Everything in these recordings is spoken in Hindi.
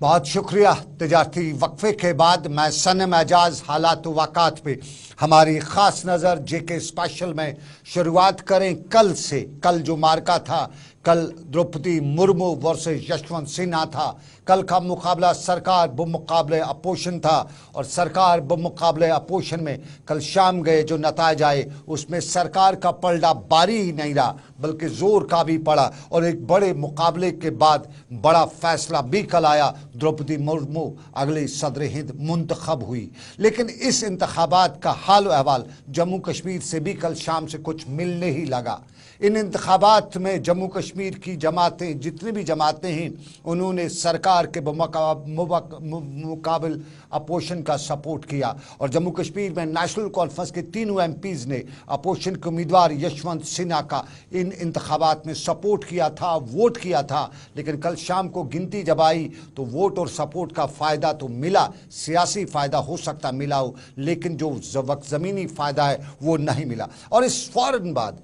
बहुत शुक्रिया तजारती वक्फे के बाद मैं सन एजाज हालात वाक़ात पे हमारी ख़ास नज़र जे के स्पेशल में शुरुआत करें कल से कल जो मार्का था कल द्रौपदी मुर्मू वर्सेस यशवंत सिन्हा था कल का मुकाबला सरकार बमुकाबले अपोषण था और सरकार मुकाबले अपोषण में कल शाम गए जो नतज आए उसमें सरकार का पलड़ा बारी ही नहीं रहा बल्कि जोर का भी पड़ा और एक बड़े मुकाबले के बाद बड़ा फैसला भी कल आया द्रौपदी मुर्मू अगली सदर हिंद मंतखब हुई लेकिन इस इंतबात का हाल अहवाल जम्मू कश्मीर से भी कल शाम से कुछ मिलने ही लगा इन इंतबात में जम्मू कश्मीर कश्मीर की जमातें जितनी भी जमातें हैं उन्होंने सरकार के मुकाबल अपोशन का सपोर्ट किया और जम्मू कश्मीर में नेशनल कॉन्फ्रेंस के तीनों एम ने अपोशन के उम्मीदवार यशवंत सिन्हा का इन इंतबात में सपोर्ट किया था वोट किया था लेकिन कल शाम को गिनती जब आई तो वोट और सपोर्ट का फ़ायदा तो मिला सियासी फ़ायदा हो सकता मिला हो लेकिन जो वक्त ज़मीनी फ़ायदा है वो नहीं मिला और इस फ़ौर बाद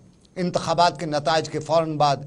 इंतबात के नतज के फ़ौर बाद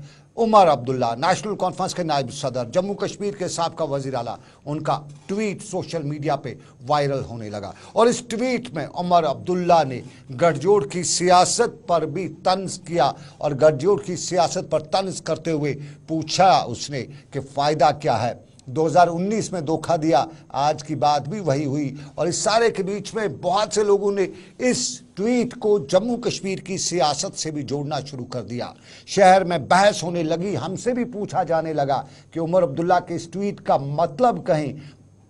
उमर अब्दुल्ला नेशनल कॉन्फ्रेंस के नायब सदर जम्मू कश्मीर के सबका वजीर अला उनका ट्वीट सोशल मीडिया पे वायरल होने लगा और इस ट्वीट में उमर अब्दुल्ला ने गठजोड़ की सियासत पर भी तंज किया और गठजोड़ की सियासत पर तंज करते हुए पूछा उसने कि फ़ायदा क्या है 2019 में धोखा दिया आज की बात भी वही हुई और इस सारे के बीच में बहुत से लोगों ने इस ट्वीट को जम्मू कश्मीर की सियासत से भी जोड़ना शुरू कर दिया शहर में बहस होने लगी हमसे भी पूछा जाने लगा कि उमर अब्दुल्ला के इस ट्वीट का मतलब कहें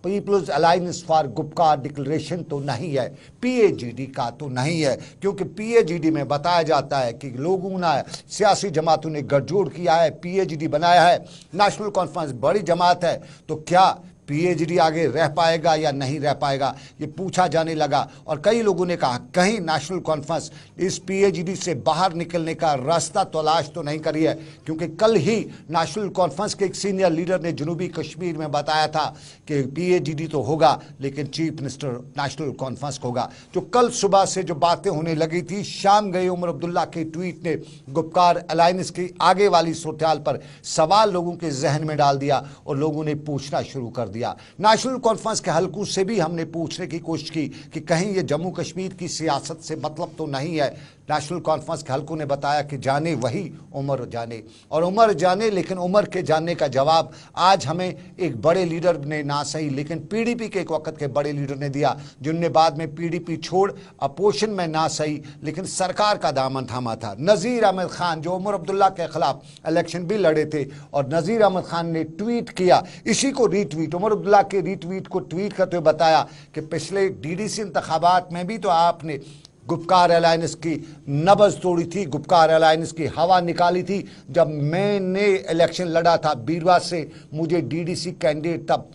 people's alliance for Gupkar declaration तो नहीं है पीएजीडी का तो नहीं है क्योंकि पीएजीडी में बताया जाता है कि लोगों ने सियासी जमातों ने गठजोड़ किया है पीएजीडी बनाया है नेशनल कॉन्फ्रेंस बड़ी जमात है तो क्या पीएचडी आगे रह पाएगा या नहीं रह पाएगा ये पूछा जाने लगा और कई लोगों ने कहा कहीं नेशनल कॉन्फ्रेंस इस पीएचडी से बाहर निकलने का रास्ता तलाश तो नहीं करी है क्योंकि कल ही नेशनल कॉन्फ्रेंस के एक सीनियर लीडर ने जनूबी कश्मीर में बताया था कि पीएचडी तो होगा लेकिन चीफ मिनिस्टर नेशनल कॉन्फ्रेंस होगा जो कल सुबह से जो बातें होने लगी थी शाम गई उमर अब्दुल्ला के ट्वीट ने गुप्कार अलायंस की आगे वाली सूरत पर सवाल लोगों के जहन में डाल दिया और लोगों ने पूछना शुरू कर दिया दिया नेशनल कॉन्फ्रेंस के हलकों से भी हमने पूछने की कोशिश की कि कहीं ये जम्मू कश्मीर की सियासत से मतलब तो नहीं है नेशनल कॉन्फ्रेंस के हल्कों ने बताया कि जाने वही उम्र जाने और उमर जाने लेकिन उमर के जाने का जवाब आज हमें एक बड़े लीडर ने ना सही लेकिन पीडीपी के एक वक्त के बड़े लीडर ने दिया जिनने बाद में पीडीपी छोड़ अपोशन में ना सही लेकिन सरकार का दामन थामा था नज़ीर अहमद खान जो उमर अब्दुल्ला के खिलाफ इलेक्शन भी लड़े थे और नज़ीर अहमद खान ने ट्वीट किया इसी को रीट्वीट उमर अब्दुल्ला के रीट्वीट को ट्वीट करते हुए बताया कि पिछले डी इंतबात में भी तो आपने गुप्कार एलायंस की नब्ज तोड़ी थी गुप्कार एलायंस की हवा निकाली थी जब मैंने इलेक्शन लड़ा था बीरवा से मुझे डीडीसी कैंडिडेट तब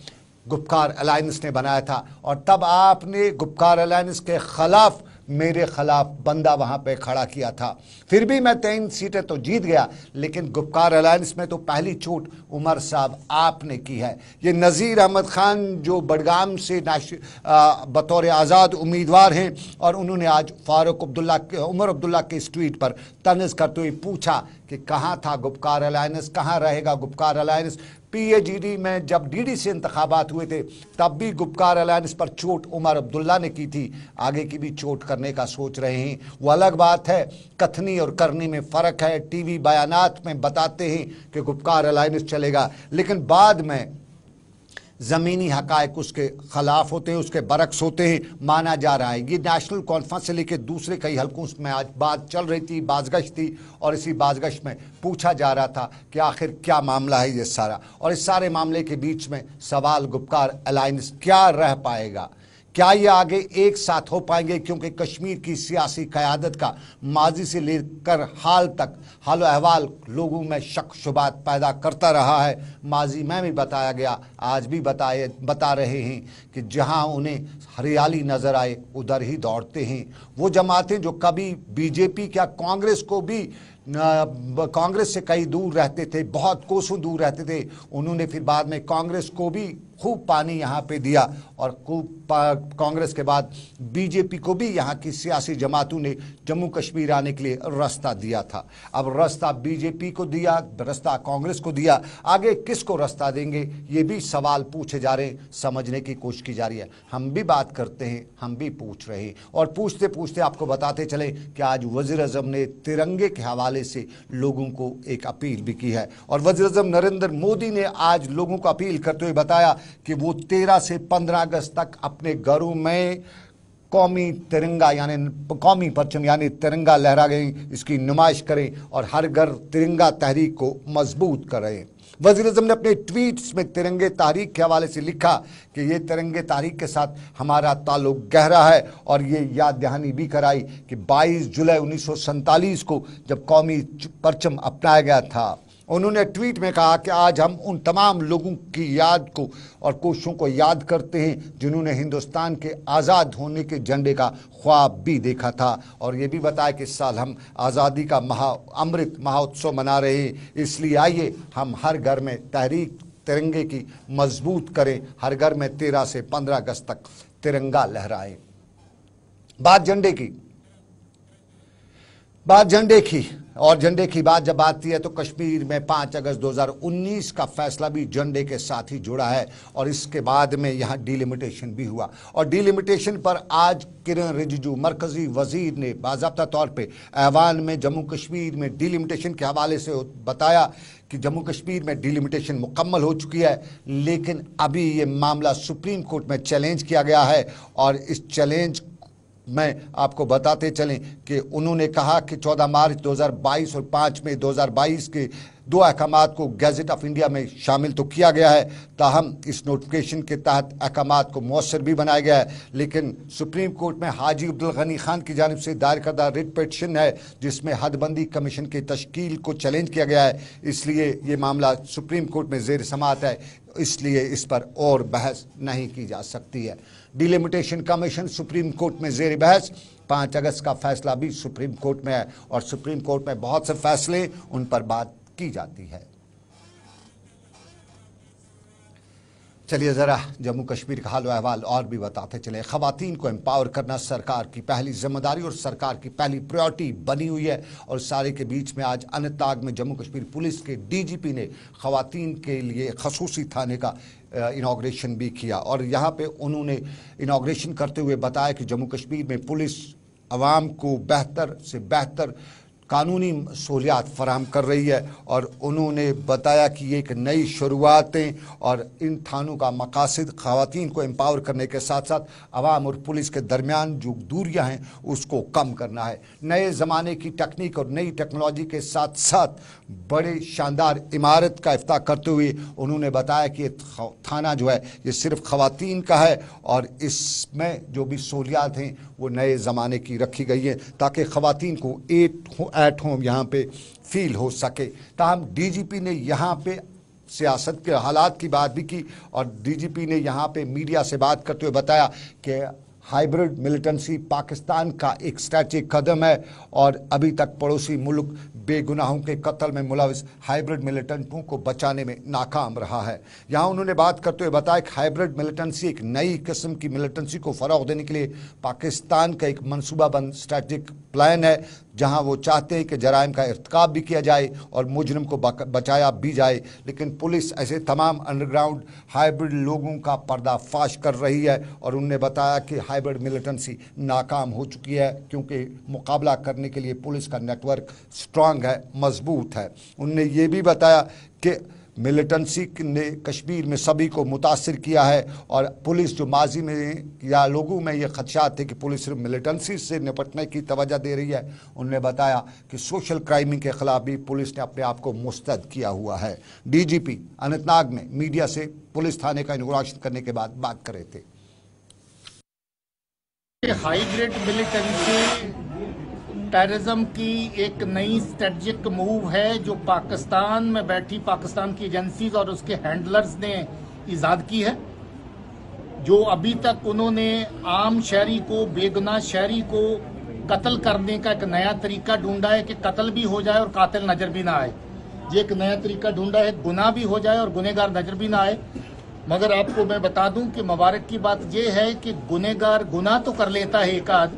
गुप्कार एलायंस ने बनाया था और तब आपने गुप्कार एलायंस के ख़िलाफ़ मेरे खिलाफ बंदा वहाँ पे खड़ा किया था फिर भी मैं तीन सीटें तो जीत गया लेकिन गुप्कार अलायंस में तो पहली छूट उमर साहब आपने की है ये नज़ीर अहमद खान जो बडगाम से नाश बतौर आज़ाद उम्मीदवार हैं और उन्होंने आज फारूक अब्दुल्ला उमर अब्दुल्ला के इस ट्वीट पर तनज करते हुए पूछा कि कहाँ था गुप्कार अलायंस कहाँ रहेगा गुप्कार अलायंस पीएजीडी में जब डीडी से इंतबात हुए थे तब भी गुप्कार अलायंस पर चोट उमर अब्दुल्ला ने की थी आगे की भी चोट करने का सोच रहे हैं वो अलग बात है कथनी और करनी में फ़र्क है टीवी बयानात में बताते हैं कि गुप्कार अलायंस चलेगा लेकिन बाद में ज़मीनी हक़ उसके खिलाफ होते हैं उसके बरक्स होते हैं माना जा रहा है ये नेशनल कॉन्फ्रेंस से लेकर दूसरे कई हलकों में आज बात चल रही थी बाजगश थी और इसी बाजगश में पूछा जा रहा था कि आखिर क्या मामला है ये सारा और इस सारे मामले के बीच में सवाल गुप्कार अलाइंस क्या रह पाएगा क्या ये आगे एक साथ हो पाएंगे क्योंकि कश्मीर की सियासी क़्यादत का माजी से लेकर हाल तक हाल अहवाल लोगों में शक शुबात पैदा करता रहा है माजी में भी बताया गया आज भी बताए बता रहे हैं कि जहां उन्हें हरियाली नज़र आए उधर ही दौड़ते हैं वो जमातें जो कभी बीजेपी क्या कांग्रेस को भी कांग्रेस से कई दूर रहते थे बहुत कोसों दूर रहते थे उन्होंने फिर बाद में कांग्रेस को भी खूब पानी यहाँ पे दिया और खूब कांग्रेस के बाद बीजेपी को भी यहाँ की सियासी जमातों ने जम्मू कश्मीर आने के लिए रास्ता दिया था अब रास्ता बीजेपी को दिया रास्ता कांग्रेस को दिया आगे किसको रास्ता देंगे ये भी सवाल पूछे जा रहे हैं समझने की कोशिश की जा रही है हम भी बात करते हैं हम भी पूछ रहे हैं और पूछते पूछते आपको बताते चले कि आज वजीर अजम ने तिरंगे के हवाले से लोगों को एक अपील भी की है और वजीर अजम नरेंद्र मोदी ने आज लोगों को अपील करते हुए बताया कि वो 13 से 15 अगस्त तक अपने घरों में कौमी तिरंगा यानी कौमी परचम यानी तिरंगा लहरा गई इसकी नुमाइश करें और हर घर तिरंगा तहरीक को मजबूत करें वजीर अजम ने अपने ट्वीट्स में तिरंगे तहरीक के हवाले से लिखा कि ये तिरंगे तहरीक के साथ हमारा ताल्लुक गहरा है और ये याद दहानी भी कराई कि 22 जुलाई उन्नीस को जब कौमी परचम अपनाया गया था उन्होंने ट्वीट में कहा कि आज हम उन तमाम लोगों की याद को और कोशों को याद करते हैं जिन्होंने हिंदुस्तान के आज़ाद होने के झंडे का ख्वाब भी देखा था और ये भी बताया कि इस साल हम आज़ादी का महा अमृत महोत्सव मना रहे हैं इसलिए आइए हम हर घर में तहरीक तिरंगे की मजबूत करें हर घर में तेरह से पंद्रह अगस्त तक तिरंगा लहराएं बात झंडे की बात झंडे की और झंडे की बात जब आती है तो कश्मीर में 5 अगस्त 2019 का फैसला भी झंडे के साथ ही जुड़ा है और इसके बाद में यहाँ डिलिमिटेशन भी हुआ और डिलिमिटेशन पर आज किरण रिजिजू मरकजी वजीर ने बाबा तौर पर ऐवान में जम्मू कश्मीर में डिलिमिटेशन के हवाले से बताया कि जम्मू कश्मीर में डिलिमिटेशन मुकम्मल हो चुकी है लेकिन अभी ये मामला सुप्रीम कोर्ट में चैलेंज किया गया है और इस चैलेंज मैं आपको बताते चलें कि उन्होंने कहा कि 14 मार्च 2022 और 5 मई 2022 के दो अहकाम को गैजेट ऑफ इंडिया में शामिल तो किया गया है ताहम इस नोटिफिकेशन के तहत अहकाम को मौसर भी बनाया गया है लेकिन सुप्रीम कोर्ट में हाजी अब्दुल गनी खान की जानब से दायर करदा रिट पटिशन है जिसमें हदबंदी कमीशन की तश्कील को चैलेंज किया गया है इसलिए ये मामला सुप्रीम कोर्ट में जेर समात है इसलिए इस पर और बहस नहीं की जा सकती है डिलिमिटेशन कमीशन सुप्रीम कोर्ट में जेर बहस पाँच अगस्त का फैसला भी सुप्रीम कोर्ट में है और सुप्रीम कोर्ट में बहुत से फैसले उन पर बात की जाती है चलिए ज़रा जम्मू कश्मीर का हाल अहवाल और भी बताते चले खातन को एम्पावर करना सरकार की पहली जिम्मेदारी और सरकार की पहली प्रायोरिटी बनी हुई है और सारे के बीच में आज अनंतनाग में जम्मू कश्मीर पुलिस के डीजीपी ने खातन के लिए खसूसी थाने का इनाग्रेशन भी किया और यहाँ पे उन्होंने इनाग्रेशन करते हुए बताया कि जम्मू कश्मीर में पुलिस आवाम को बेहतर से बेहतर कानूनी सहूलियात फराम कर रही है और उन्होंने बताया कि एक नई शुरुआतें और इन थानों का मकासद खातन को एम्पावर करने के साथ साथ आवाम और पुलिस के दरमियान जो दूरियाँ हैं उसको कम करना है नए ज़माने की टेक्निक और नई टेक्नोलॉजी के साथ साथ बड़े शानदार इमारत का अफ्ताह करते हुए उन्होंने बताया कि थाना जो है ये सिर्फ खातन का है और इसमें जो भी सहूलियात हैं वो नए ज़माने की रखी गई है ताकि खातन को एट एट होम यहाँ पे फील हो सके तहम डीजीपी ने यहाँ पे सियासत के हालात की बात भी की और डीजीपी ने यहाँ पे मीडिया से बात करते हुए बताया कि हाइब्रिड मिलिटेंसी पाकिस्तान का एक स्ट्रैटिक कदम है और अभी तक पड़ोसी मुल्क बेगुनाहों के कत्ल में मुलविस हाइब्रिड मिलिटेंटों को बचाने में नाकाम रहा है यहाँ उन्होंने बात करते हुए बताया कि हाइब्रिड मिलिटेंसी एक नई किस्म की मिलिटेंसी को फ़रोग देने के लिए पाकिस्तान का एक मनसूबाबंद स्ट्रैटिक प्लान है जहाँ वो चाहते हैं कि जराइम का इरतकब भी किया जाए और मुजरम को बचाया भी जाए लेकिन पुलिस ऐसे तमाम अंडरग्राउंड हाइब्रिड लोगों का पर्दाफाश कर रही है और उनने बताया कि हाइब्रिड मिलिटेंसी नाकाम हो चुकी है क्योंकि मुकाबला करने के लिए पुलिस का नेटवर्क स्ट्रांग है मजबूत है उनने ये भी बताया कि मिलिटेंसी ने कश्मीर में सभी को मुतासर किया है और पुलिस जो माजी में या लोगों में ये खदशात थे कि पुलिस सिर्फ मिलिटेंसी से निपटने की तोजह दे रही है उन्होंने बताया कि सोशल क्राइमिंग के ख़िलाफ़ भी पुलिस ने अपने आप को मुस्तद किया हुआ है डीजीपी अनंतनाग में मीडिया से पुलिस थाने का इनाग्रेशन करने के बाद बात करे थे हाई ग्रेड मिलिटेंसी टेररिज्म की एक नई स्ट्रेटजिक मूव है जो पाकिस्तान में बैठी पाकिस्तान की एजेंसीज और उसके हैंडलर्स ने ईजाद की है जो अभी तक उन्होंने आम शहरी को बेगुनाह शहरी को कत्ल करने का एक नया तरीका ढूंढा है कि कत्ल भी हो जाए और कातिल नजर भी ना आए ये एक नया तरीका ढूंढा है गुना भी हो जाए और गुनेगार नजर भी ना आए मगर आपको मैं बता दूं कि मुबारक की बात यह है कि गुनेगार गुना तो कर लेता है एक आध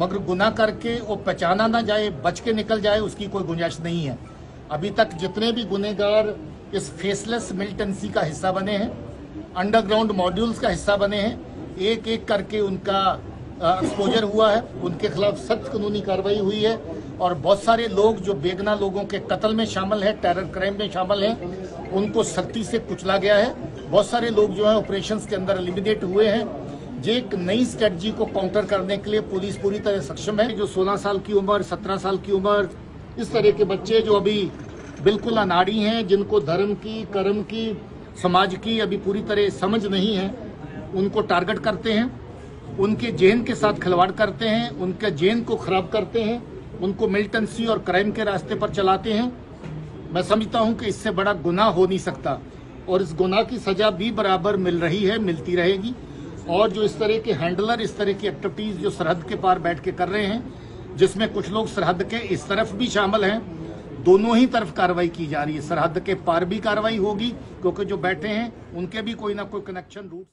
मगर गुना करके वो पहचाना ना जाए बच के निकल जाए उसकी कोई गुंजाइश नहीं है अभी तक जितने भी गुनेगार इस फेसलेस मिलिटेंसी का हिस्सा बने हैं अंडरग्राउंड मॉड्यूल्स का हिस्सा बने हैं एक एक करके उनका एक्सपोजर हुआ है उनके खिलाफ सख्त कानूनी कार्रवाई हुई है और बहुत सारे लोग जो बेगना लोगों के कत्ल में शामिल है टेरर क्राइम में शामिल है उनको सख्ती से कुचला गया है बहुत सारे लोग जो है ऑपरेशन के अंदर एलिमिनेट हुए हैं जो एक नई स्ट्रेटजी को काउंटर करने के लिए पुलिस पूरी तरह सक्षम है जो 16 साल की उम्र 17 साल की उम्र इस तरह के बच्चे जो अभी बिल्कुल अनाड़ी हैं जिनको धर्म की कर्म की समाज की अभी पूरी तरह समझ नहीं है उनको टारगेट करते हैं उनके जेन के साथ खिलवाड़ करते हैं उनके जेन को खराब करते हैं उनको मिलिटेंसी और क्राइम के रास्ते पर चलाते हैं मैं समझता हूं कि इससे बड़ा गुनाह हो नहीं सकता और इस गुनाह की सजा भी बराबर मिल रही है मिलती रहेगी और जो इस तरह के हैंडलर इस तरह की एक्टिविटीज जो सरहद के पार बैठ के कर रहे हैं जिसमें कुछ लोग सरहद के इस तरफ भी शामिल हैं दोनों ही तरफ कार्रवाई की जा रही है सरहद के पार भी कार्रवाई होगी क्योंकि जो बैठे हैं उनके भी कोई ना कोई कनेक्शन रूट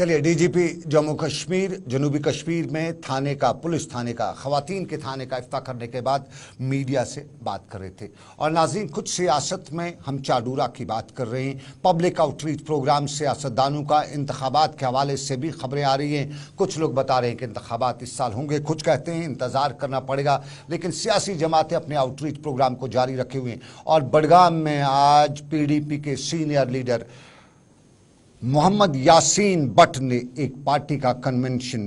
चलिए डीजीपी जम्मू कश्मीर जनूबी कश्मीर में थाने का पुलिस थाने का खातन के थाने का इफ्ताह करने के बाद मीडिया से बात कर रहे थे और नाजीन कुछ सियासत में हम चाडूरा की बात कर रहे हैं पब्लिक आउटरीच प्रोग्राम सियासतदानों का इंतबात के हवाले से भी खबरें आ रही हैं कुछ लोग बता रहे हैं कि इंतबात इस साल होंगे कुछ कहते हैं इंतज़ार करना पड़ेगा लेकिन सियासी जमातें अपने आउटरीच प्रोग्राम को जारी रखे हुए हैं और बडगाम में आज पी डी पी के senior leader Mohammad Yasin but ने एक पार्टी का कन्वेंशन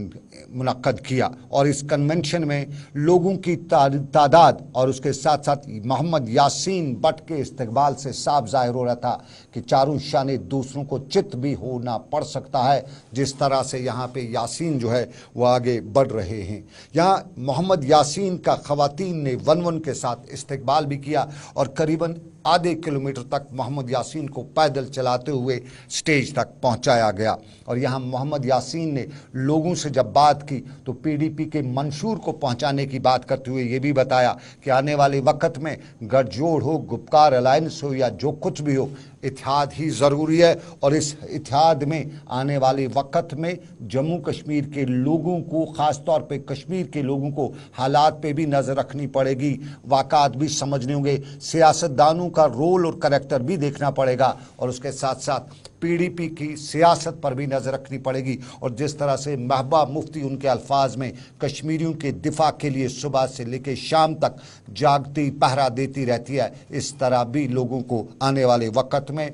मुनद किया और इस कन्वेंशन में लोगों की तादाद और उसके साथ साथ मोहम्मद यासीन बट के इस्तबाल से साफ जाहिर हो रहा था कि चारू शाह ने दूसरों को चित भी होना पड़ सकता है जिस तरह से यहाँ पे यासीन जो है वह आगे बढ़ रहे हैं यहाँ मोहम्मद यासीन का ख़वान ने वन वन के साथ इस्तबाल भी किया और करीबन आधे किलोमीटर तक मोहम्मद यासीन को पैदल चलाते हुए स्टेज तक पहुंचाया गया और यहाँ मोहम्मद यासीन ने लोगों से जब बात की तो पीडीपी के मंशूर को पहुंचाने की बात करते हुए ये भी बताया कि आने वाले वक्त में गठजोड़ हो गुपकार अलायंस हो या जो कुछ भी हो इतिहाद ही ज़रूरी है और इस इतिहाद में आने वाले वक्त में जम्मू कश्मीर के लोगों को ख़ास तौर पे कश्मीर के लोगों को हालात पे भी नज़र रखनी पड़ेगी वाक़ात भी समझने होंगे सियासतदानों का रोल और करेक्टर भी देखना पड़ेगा और उसके साथ साथ पीडीपी की सियासत पर भी नज़र रखनी पड़ेगी और जिस तरह से महबा मुफ्ती उनके अल्फाज में कश्मीरियों के दिफा के लिए सुबह से लेकर शाम तक जागती पहरा देती रहती है इस तरह भी लोगों को आने वाले वक्त में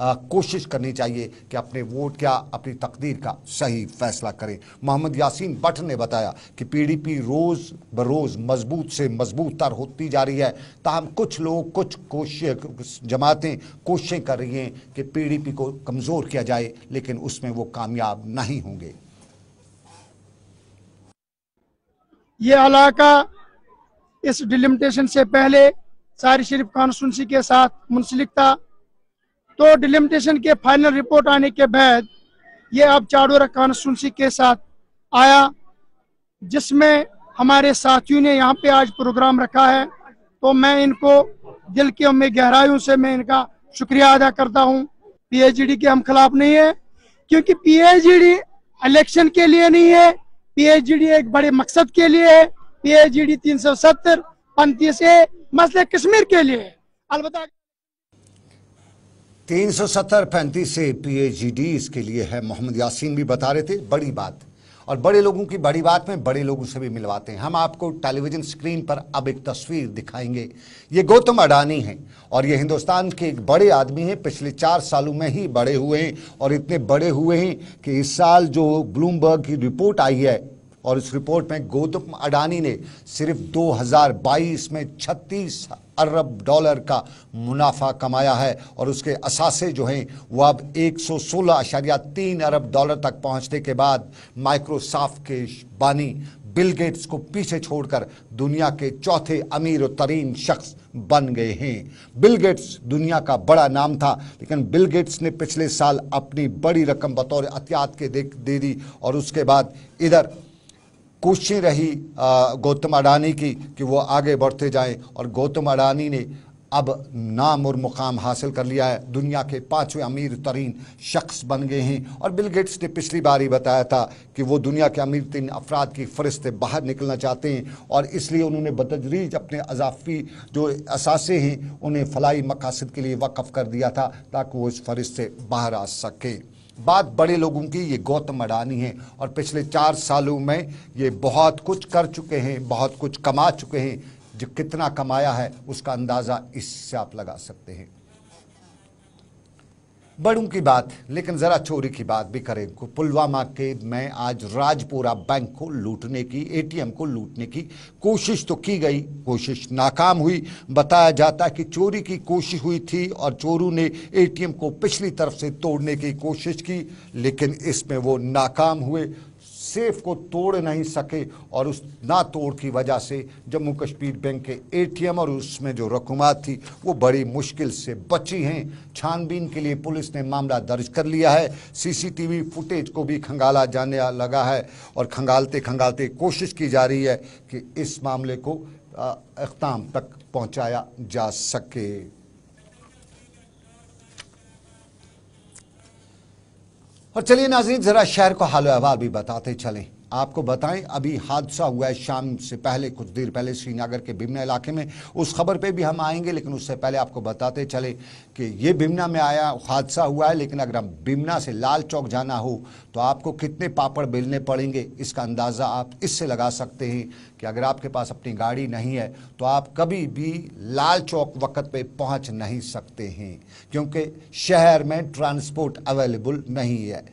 आ, कोशिश करनी चाहिए कि अपने वोट का अपनी तकदीर का सही फैसला करें मोहम्मद यासीन भट्ट ने बताया कि पीडीपी रोज़ बरोज़ मजबूत से मजबूत तर होती जा रही है ताहम कुछ लोग कुछ कोशिश जमातें कोशिशें कर रही हैं कि पीडीपी को कमज़ोर किया जाए लेकिन उसमें वो कामयाब नहीं होंगे ये इलाका इस डिलिमिटेशन से पहले सारी शरीफ कॉन्स्टिट्यूंसी के साथ मुंसलिक था तो डिलिमिटेशन के फाइनल रिपोर्ट आने के बाद ये अब चाडोरा कॉन्स्टिट्यूंसी के साथ आया जिसमें हमारे साथियों ने यहाँ पे आज प्रोग्राम रखा है तो मैं इनको दिल की उम्मीद गहराइयों से मैं इनका शुक्रिया अदा करता हूँ पीएचडी के हम खिलाफ नहीं है क्योंकि पीएचडी इलेक्शन के लिए नहीं है पीएचडी एक बड़े मकसद के लिए है पीएचडी तीन सौ सत्तर पैंतीस ए मसले कश्मीर के लिए अलबत्ता तीन सौ सत्तर पैंतीस से पी डी इसके लिए है मोहम्मद यासीन भी बता रहे थे बड़ी बात और बड़े लोगों की बड़ी बात में बड़े लोगों से भी मिलवाते हैं हम आपको टेलीविजन स्क्रीन पर अब एक तस्वीर दिखाएंगे ये गौतम अडानी हैं और ये हिंदुस्तान के एक बड़े आदमी हैं पिछले चार सालों में ही बड़े हुए हैं और इतने बड़े हुए हैं कि इस साल जो ब्लूमबर्ग की रिपोर्ट आई है और इस रिपोर्ट में गौतम अडानी ने सिर्फ 2022 में 36 अरब डॉलर का मुनाफा कमाया है और उसके असासे जो हैं वो अब एक अरब डॉलर तक पहुंचने के बाद माइक्रोसॉफ्ट के बानी बिल गेट्स को पीछे छोड़कर दुनिया के चौथे अमीर तरीन शख्स बन गए हैं बिल गेट्स दुनिया का बड़ा नाम था लेकिन बिल गेट्स ने पिछले साल अपनी बड़ी रकम बतौर अहतियात के दे दी और उसके बाद इधर कोशिश रही गौतम अडानी की कि वो आगे बढ़ते जाएं और गौतम अडानी ने अब नाम और मुकाम हासिल कर लिया है दुनिया के पाँचवें अमीर तरीन शख्स बन गए हैं और बिल गेट्स ने पिछली बार ही बताया था कि वो दुनिया के अमीर तरीन अफराद की फहरिस्त से बाहर निकलना चाहते हैं और इसलिए उन्होंने बतदरीज अपने अजाफी जो असासे हैं उन्हें फलाई मकासद के लिए वक़ कर दिया था ताकि वो इस फहरिस्त से बाहर आ सकें बात बड़े लोगों की ये गौतम अडानी हैं और पिछले चार सालों में ये बहुत कुछ कर चुके हैं बहुत कुछ कमा चुके हैं जो कितना कमाया है उसका अंदाज़ा इससे आप लगा सकते हैं बड़ों की बात लेकिन ज़रा चोरी की बात भी करें पुलवामा के मैं आज राजपुरा बैंक को लूटने की एटीएम को लूटने की कोशिश तो की गई कोशिश नाकाम हुई बताया जाता कि चोरी की कोशिश हुई थी और चोरों ने एटीएम को पिछली तरफ से तोड़ने की कोशिश की लेकिन इसमें वो नाकाम हुए सेफ को तोड़ नहीं सके और उस ना तोड़ की वजह से जम्मू कश्मीर बैंक के एटीएम और उसमें जो रकूमत थी वो बड़ी मुश्किल से बची हैं छानबीन के लिए पुलिस ने मामला दर्ज कर लिया है सीसीटीवी फुटेज को भी खंगाला जाने लगा है और खंगालते खंगालते कोशिश की जा रही है कि इस मामले को अख्ताम तक पहुँचाया जा सके और चलिए नाजरीन ज़रा शहर को हाल अहवाल भी बताते चलें आपको बताएं अभी हादसा हुआ है शाम से पहले कुछ देर पहले श्रीनगर के बिमना इलाके में उस खबर पे भी हम आएंगे लेकिन उससे पहले आपको बताते चले कि ये बिमना में आया हादसा हुआ है लेकिन अगर हम बिमना से लाल चौक जाना हो तो आपको कितने पापड़ बेलने पड़ेंगे इसका अंदाज़ा आप इससे लगा सकते हैं कि अगर आपके पास अपनी गाड़ी नहीं है तो आप कभी भी लाल चौक वक्त पर पहुँच नहीं सकते हैं क्योंकि शहर में ट्रांसपोर्ट अवेलेबल नहीं है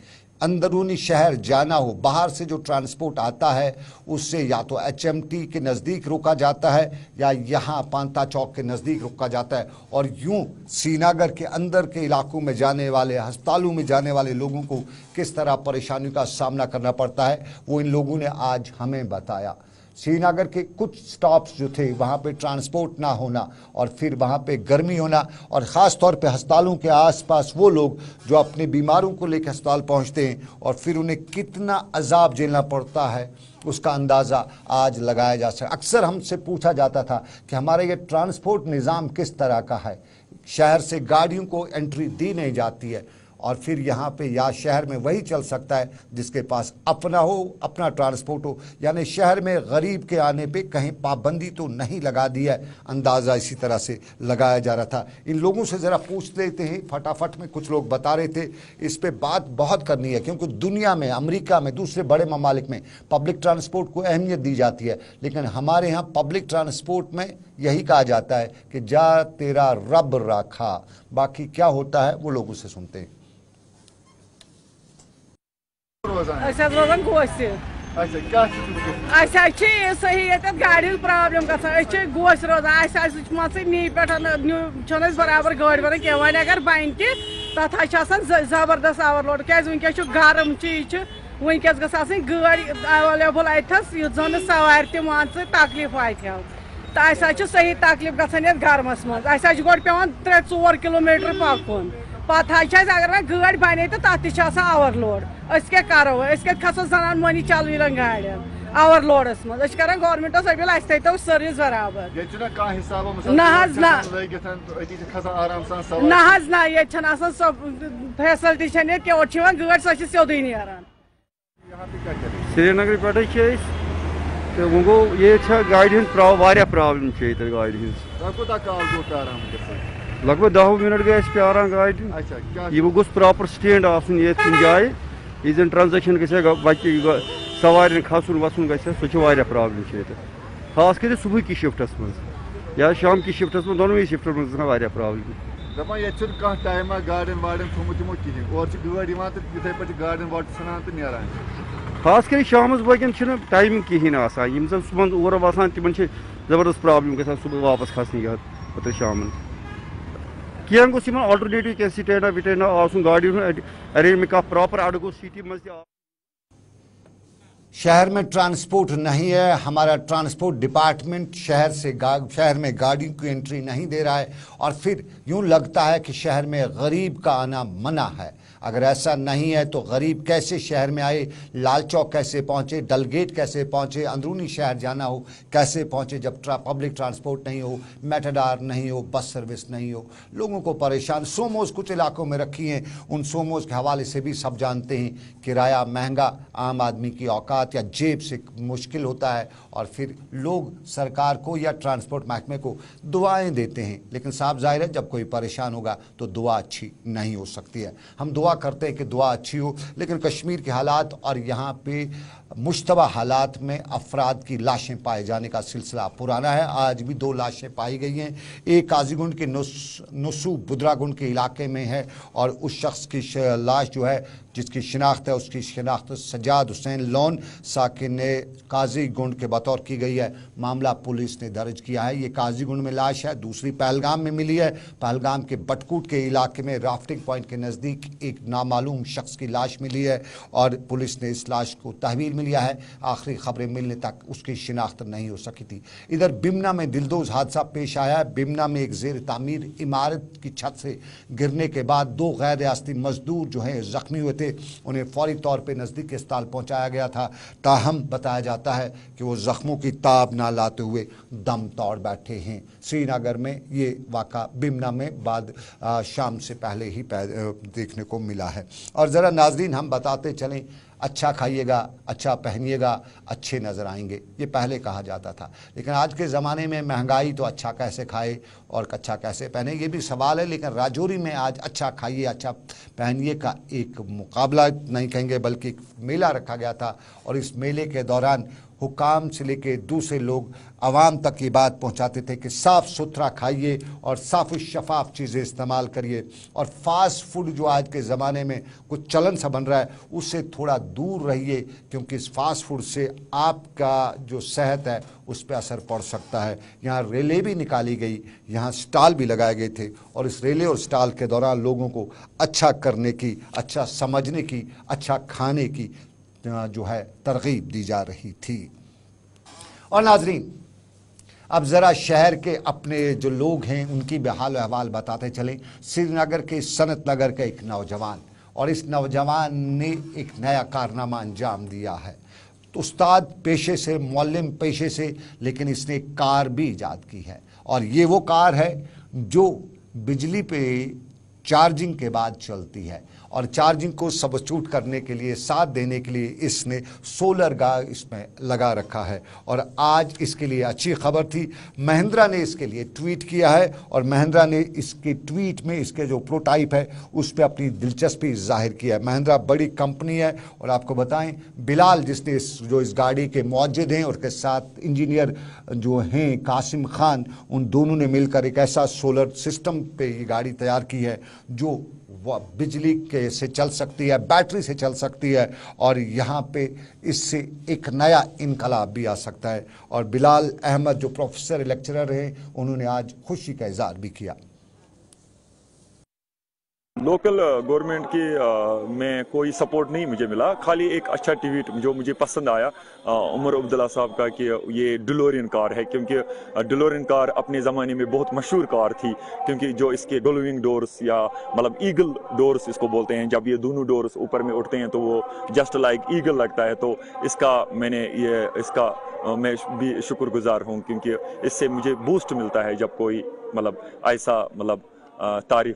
अंदरूनी शहर जाना हो बाहर से जो ट्रांसपोर्ट आता है उससे या तो एच के नज़दीक रोका जाता है या यहाँ पांता चौक के नज़दीक रोका जाता है और यूँ श्रीनगर के अंदर के इलाकों में जाने वाले अस्पतालों में जाने वाले लोगों को किस तरह परेशानियों का सामना करना पड़ता है वो इन लोगों ने आज हमें बताया श्रीनगर के कुछ स्टॉप्स जो थे वहाँ पे ट्रांसपोर्ट ना होना और फिर वहाँ पे गर्मी होना और ख़ास तौर पे अस्पतालों के आसपास वो लोग जो अपने बीमारों को लेकर अस्पताल पहुँचते हैं और फिर उन्हें कितना अजाब झेलना पड़ता है उसका अंदाज़ा आज लगाया जा सकता अक्सर हमसे पूछा जाता था कि हमारा ये ट्रांसपोर्ट निज़ाम किस तरह का है शहर से गाड़ियों को एंट्री दी नहीं जाती है और फिर यहाँ पे या शहर में वही चल सकता है जिसके पास अपना हो अपना ट्रांसपोर्ट हो यानी शहर में गरीब के आने पे कहीं पाबंदी तो नहीं लगा दी है अंदाज़ा इसी तरह से लगाया जा रहा था इन लोगों से ज़रा पूछ लेते हैं फटाफट में कुछ लोग बता रहे थे इस पर बात बहुत करनी है क्योंकि दुनिया में अमरीका में दूसरे बड़े ममालिक में पब्लिक ट्रांसपोर्ट को अहमियत दी जाती है लेकिन हमारे यहाँ पब्लिक ट्रांसपोर्ट में यही कहा जाता है कि जा तेरा रब राखा बाकी क्या होता है वो लोगों से सुनते हैं روزان أسۍ حظ روزان گوسہِ اچھا کیٛاہ چھُ اَسہِ حظ چھِ صحیح ییٚتٮ۪تھ گاڑِ ہِنٛز پرٛابلِم گژھان أسۍ چھِ گوسہِ روزان اَسہِ حظ چھُ مان ژٕ نی پٮ۪ٹھ چھُنہٕ اَسہِ برابر گٲڑۍ بَران کینٛہہ وۄنۍ اگر بَنہِ تہِ تَتھ حظ چھِ آسان زبردست آور لوڈ کیٛازِ وٕنکٮ۪س چھُ گرم چھِ یہِ چھُ وٕنکٮ۪س گٔژھ آسٕنۍ گٲڑۍ ایٚویلیبٕل اَتھٮ۪س یُتھ زَن نہٕ سوارِ تہِ مان ژٕ تکلیٖف واتہِ ہَو تہٕ اَسہِ حظ چھُ صحیح تکلیٖف گژھان یَتھ گرمَس منٛز اَسہِ حظ چھُ گۄڈٕ پیٚوان ترٛےٚ ژور کِلوٗ میٖٹر پَکُن पे अगर वह गाड़ बने तो तथ आवर लोड क्या करो खसो जनान मोहनी चल गाड़ी आवर लोडस मा गमेंट अपील अत सर्विस बराबर ना हज ना सो फैसलटी क्योंकि गाड़ सो सोद नगर पे तो वो गो ये गाड़ी हिंद प्रॉब्लम गाड़ी हिंद लग भग दह मिनट गए प्यार गाड़ी यह गोस प्रॉपर स्टैंड ये जाए ये जन ट्रांजेक्शन ग बच्चे सवार खसन वसन गह प्रॉब्लम ये खास कर सुबह की शिफ्टस मज या शाम की शिफ्ट मज दोनों शिफ्टन मज प्रॉब्लम दपान ये कह तो तो खास कर शाम बगन टाइम कहें आसान सुबह और वसान तिम जबरदस्त प्रॉब्लम ग वापस खसने मतलब शाम Kiyang is an alternative case trainer, trainer, also guardian arrangement का proper आड़गो city मज़ा शहर में ट्रांसपोर्ट नहीं है हमारा ट्रांसपोर्ट डिपार्टमेंट शहर से शहर में गाड़ियों की एंट्री नहीं दे रहा है और फिर यूं लगता है कि शहर में गरीब का आना मना है अगर ऐसा नहीं है तो गरीब कैसे शहर में आए लाल चौक कैसे पहुँचे डलगेट कैसे पहुँचे अंदरूनी शहर जाना हो कैसे पहुँचे जब ट्रा, पब्लिक ट्रांसपोर्ट नहीं हो मेटाडार नहीं हो बस सर्विस नहीं हो लोगों को परेशान सोमोज कुछ इलाकों में रखी हैं उन सोमोज के हवाले से भी सब जानते हैं किराया महंगा आम आदमी की औकात या जेब से मुश्किल होता है और फिर लोग सरकार को या ट्रांसपोर्ट महकमे को दुआएँ देते हैं लेकिन साफ जाहिर है जब कोई परेशान होगा तो दुआ अच्छी नहीं हो सकती है हम दुआ दुआ करते हैं कि दुआ अच्छी हो लेकिन कश्मीर के हालात और यहाँ पे मुशतबा हालात में अफराद की लाशें पाए जाने का सिलसिला पुराना है आज भी दो लाशें पाई गई हैं एक काजीगुंड के नसू गुंड के इलाके में है और उस शख्स की लाश जो है जिसकी शिनाख्त है उसकी शिनाख्त सजाद हुसैन लोन साकिन काजीगुंड के बतौर की गई है मामला पुलिस ने दर्ज किया है ये काजीगुंड में लाश है दूसरी पहलगाम में मिली है पहलगाम के बटकूट के इलाके में राफ्टिंग पॉइंट के नज़दीक एक नामालूम शख्स की लाश मिली है और पुलिस ने इस लाश को तहवील में लिया है आखिरी खबरें मिलने तक उसकी शिनाख्त नहीं हो सकी थी इधर बिमना में दिलदोज हादसा पेश आया है बिमना में एक जेर तामीर इमारत की छत से गिरने के बाद दो गैर रियाती मजदूर जो हैं ज़ख्मी हुए थे उन्हें फौरी तौर पर नज़दीक अस्पताल पहुँचाया गया था ताहम बताया जाता है कि वो ज़ख्मों की ताब ना लाते हुए दम तोड़ बैठे हैं श्रीनगर में ये वाक़ा बिमना में बाद आ, शाम से पहले ही देखने को मिला है और ज़रा नाजरीन हम बताते चलें अच्छा खाइएगा अच्छा पहनिएगा अच्छे नज़र आएंगे ये पहले कहा जाता था लेकिन आज के ज़माने में महंगाई तो अच्छा कैसे खाए और अच्छा कैसे पहने ये भी सवाल है लेकिन राजौरी में आज अच्छा खाइए अच्छा पहनिए का एक मुकाबला नहीं कहेंगे बल्कि एक मेला रखा गया था और इस मेले के दौरान हुकाम से लेके दूसरे लोग आवाम तक ये बात पहुंचाते थे कि साफ़ सुथरा खाइए और साफ़ शफाफ चीज़ें इस्तेमाल करिए और फास्ट फूड जो आज के ज़माने में कुछ चलन सा बन रहा है उससे थोड़ा दूर रहिए क्योंकि इस फास्ट फूड से आपका जो सेहत है उस पर असर पड़ सकता है यहाँ रेले भी निकाली गई यहाँ स्टाल भी लगाए गए थे और इस रेले और स्टाल के दौरान लोगों को अच्छा करने की अच्छा समझने की अच्छा खाने की जो है तरगीब दी जा रही थी और नाजरीन अब ज़रा शहर के अपने जो लोग हैं उनकी भी हाल अहवाल बताते चलें श्रीनगर के सनत नगर का एक नौजवान और इस नौजवान ने एक नया कारनामा अंजाम दिया है तो उस्ताद पेशे से मौलम पेशे से लेकिन इसने एक कार भी ईजाद की है और ये वो कार है जो बिजली पे चार्जिंग के बाद चलती है और चार्जिंग को सबस्टूट करने के लिए साथ देने के लिए इसने सोलर गा इसमें लगा रखा है और आज इसके लिए अच्छी खबर थी महिंद्रा ने इसके लिए ट्वीट किया है और महिंद्रा ने इसके ट्वीट में इसके जो प्रोटाइप है उस पर अपनी दिलचस्पी जाहिर किया है महिंद्रा बड़ी कंपनी है और आपको बताएं बिलाल जिसने इस जो इस गाड़ी के मौजद हैं और के साथ इंजीनियर जो हैं कासिम खान उन दोनों ने मिलकर एक ऐसा सोलर सिस्टम पे ये गाड़ी तैयार की है जो बिजली के से चल सकती है बैटरी से चल सकती है और यहाँ पे इससे एक नया इनकलाब भी आ सकता है और बिलाल अहमद जो प्रोफेसर लेक्चरर हैं उन्होंने आज खुशी का इजहार भी किया लोकल गवर्नमेंट uh, की आ, uh, में कोई सपोर्ट नहीं मुझे मिला खाली एक अच्छा ट्वीट जो मुझे पसंद आया uh, उमर अब्दुल्ला साहब का कि ये डुलोरियन कार है क्योंकि डुलोरियन कार अपने ज़माने में बहुत मशहूर कार थी क्योंकि जो इसके ग्लोविंग डोर्स या मतलब ईगल डोर्स इसको बोलते हैं जब ये दोनों डोर्स ऊपर में उठते हैं तो वो जस्ट लाइक ईगल लगता है तो इसका मैंने ये इसका मैं भी शुक्रगुजार हूँ क्योंकि इससे मुझे बूस्ट मिलता है जब कोई मतलब ऐसा मतलब तारीफ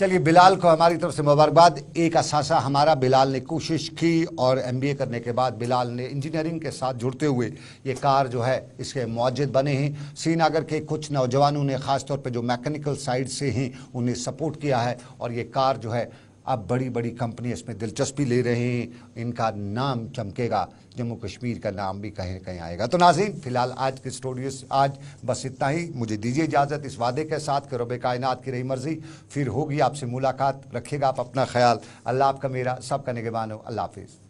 चलिए बिलाल को हमारी तरफ से मुबारकबाद एक असासा हमारा बिलाल ने कोशिश की और एमबीए करने के बाद बिलाल ने इंजीनियरिंग के साथ जुड़ते हुए ये कार जो है इसके मुआजद बने हैं श्रीनगर के कुछ नौजवानों ने ख़ासतौर पर जो मैकेनिकल साइड से हैं उन्हें सपोर्ट किया है और ये कार जो है अब बड़ी बड़ी कंपनी इसमें दिलचस्पी ले रहे हैं इनका नाम चमकेगा जम्मू कश्मीर का नाम भी कहीं कहीं आएगा तो नाजीन फिलहाल आज के स्टूडियो आज बस इतना ही मुझे दीजिए इजाज़त इस वादे के साथ कि रब कायनात की रही मर्ज़ी फिर होगी आपसे मुलाकात रखिएगा आप अपना ख्याल अल्लाह आपका मेरा सबका निगेबान हो अल्लाह हाफिज़